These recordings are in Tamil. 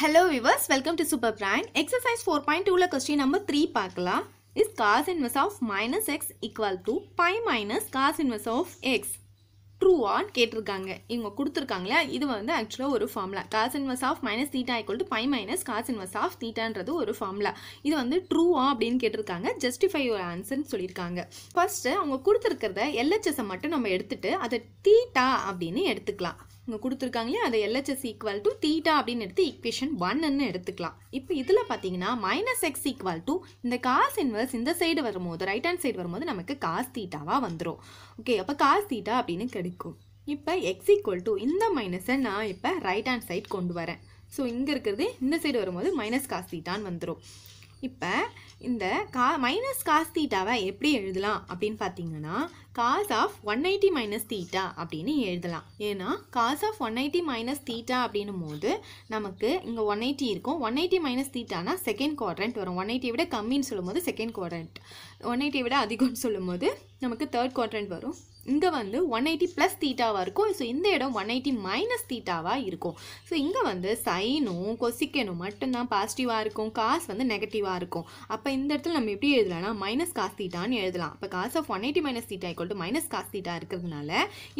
hello viewers welcome to super brand exercise four point டூவில் கொஸ்டின் நம்பர் த்ரீ பார்க்கலாம் is cos inverse of minus x equal to pi minus cos inverse of x true ட்ரூவான்னு கேட்டிருக்காங்க இவங்க கொடுத்துருக்காங்களே இது வந்து ஆக்சுவலாக ஒரு formula cos inverse of minus theta equal to pi minus cos inverse of தீட்டான்றது ஒரு ஃபார்முலா இது வந்து ட்ரூவா அப்படின்னு கேட்டிருக்காங்க ஜஸ்டிஃபை ஒரு ஆன்சர்னு சொல்லியிருக்காங்க ஃபர்ஸ்ட்டு அவங்க கொடுத்துருக்கிறத எல்ஹெச்எஸை மட்டும் நம்ம எடுத்துகிட்டு அதை தீட்டா அப்படின்னு எடுத்துக்கலாம் இங்கே கொடுத்துருக்காங்களே அதை எல்ஹெச்எஸ் ஈக்குவல் டு தீட்டா அப்படின்னு எடுத்து ஈக்குவேஷன் ஒன்னுன்னு எடுத்துக்கலாம் இப்போ இதில் பார்த்தீங்கன்னா மைனஸ் எக்ஸ் ஈக்குவல் டு இந்த காஸ் இன்வர்ஸ் இந்த சைடு வரும்போது ரைட் ஹேண்ட் சைடு வரும்போது நமக்கு காஸ் தீட்டாவாக வந்துடும் ஓகே அப்போ காஸ் தீட்டா அப்படின்னு கிடைக்கும் இப்போ எக்ஸ் ஈக்குவல் டு இந்த மைனஸை நான் இப்போ ரைட் ஹேண்ட் சைட் கொண்டு வரேன் ஸோ இங்கே இருக்கிறது இந்த சைடு வரும்போது மைனஸ் காஸ் தீட்டான்னு வந்துடும் இப்போ இந்த கா மைனஸ் காஸ் தீட்டாவை எப்படி எழுதலாம் அப்படின்னு பார்த்தீங்கன்னா cos of one eighty minus theta அப்படின்னு எழுதலாம் ஏன்னா cos of one eighty minus theta அப்படின்னும் போது நமக்கு இங்கே ஒன் எயிட்டி இருக்கும் ஒன் எயிட்டி மைனஸ் தீட்டானா செகண்ட் குவாட்ரண்ட் வரும் ஒன் எயிட்டியை விட கம்மின்னு சொல்லும்போது செகண்ட் குவாட்ரண்ட் ஒன் எயிட்டியை விட அதிகம்னு சொல்லும்போது நமக்கு தேர்ட் குவாட்ரண்ட் வரும் இங்கே வந்து ஒன் எயிட்டி ப்ளஸ் தீட்டாவாக இருக்கும் ஸோ இந்த இடம் ஒன் எயிட்டி மைனஸ் தீட்டாவாக இருக்கும் ஸோ இங்கே வந்து சைனும் கொசிக்கனும் மட்டும்தான் பாசிட்டிவாக இருக்கும் காஸ் வந்து நெகட்டிவாக இருக்கும் அப்போ இந்த இடத்துல நம்ம எப்படி எழுதலாம்னா மைனஸ் காசு தீட்டான்னு எழுதலாம் அப்போ cos of one eighty minus theta to minus cos theta இருக்கிறதுனால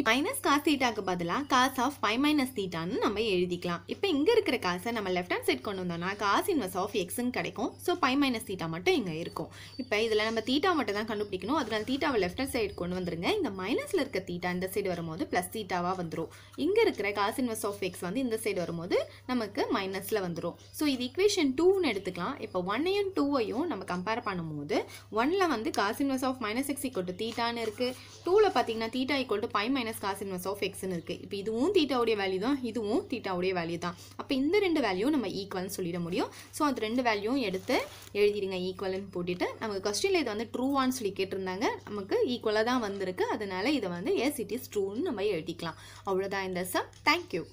மைனஸ் காஸ் தீட்டாக்கு பதிலாக காஸ் ஆஃப் பை மைனஸ் தீட்டான்னு நம்ம எழுதிக்கலாம் இப்போ இங்கே இருக்கிற காசை நம்ம லெஃப்ட் ஹேண்ட் சைட் கொண்டு வந்தோம்னா காஸ் இன்வெஸ் ஆஃப் எக்ஸ்ன்னு கிடைக்கும் ஸோ பை மைனஸ் தீட்டா மட்டும் இங்கே இருக்கும் இப்போ இதில் நம்ம தீட்டா மட்டும் தான் கண்டுபிடிக்கணும் அதனால தீட்டாவை லெஃப்ட் ஹேண்ட் சைடு கொண்டு வந்துருங்க இந்த மைனஸில் இருக்க தீட்டா இந்த சைடு வரும்போது ப்ளஸ் தீட்டாவாக வந்துடும் இங்கே இருக்கிற காஸ் இன்வெஸ் ஆஃப் எக்ஸ் வந்து இந்த சைடு வரும்போது நமக்கு மைனஸில் வந்துடும் ஸோ இது ஈக்குவேஷன் டூன்னு எடுத்துக்கலாம் இப்போ ஒன்னையும் டூவையும் நம்ம கம்பேர் பண்ணும்போது ஒன்னில் வந்து cos inverse of minus x equal to தீட்டான்னு இருக்குது டூவில் பார்த்தீங்கன்னா theta equal to pi minus cos inverse of எக்ஸ்னு இருக்குது இப்போ இதுவும் தீட்டாவுடைய வேல்யூ தான் இதுவும் தீட்டாவுடைய வேல்யூ தான் அப்போ இந்த ரெண்டு வேல்யூவும் நம்ம ஈக்குவல்னு சொல்லிட முடியும் ஸோ அது ரெண்டு வேல்யூவும் எடுத்து எழுதிடுங்க ஈக்குவல்னு போட்டுட்டு நமக்கு கொஸ்டினில் இது வந்து ட்ரூவான்னு சொல்லி கேட்டிருந்தாங்க நமக்கு ஈக்குவலாக தான் வந்திருக்கு அதனால் இதை வந்து எஸ் இட் இஸ் ட்ரூன்னு நம்ம எழுதிக்கலாம் அவ்வளோதான் இந்த சம் தேங்க்யூ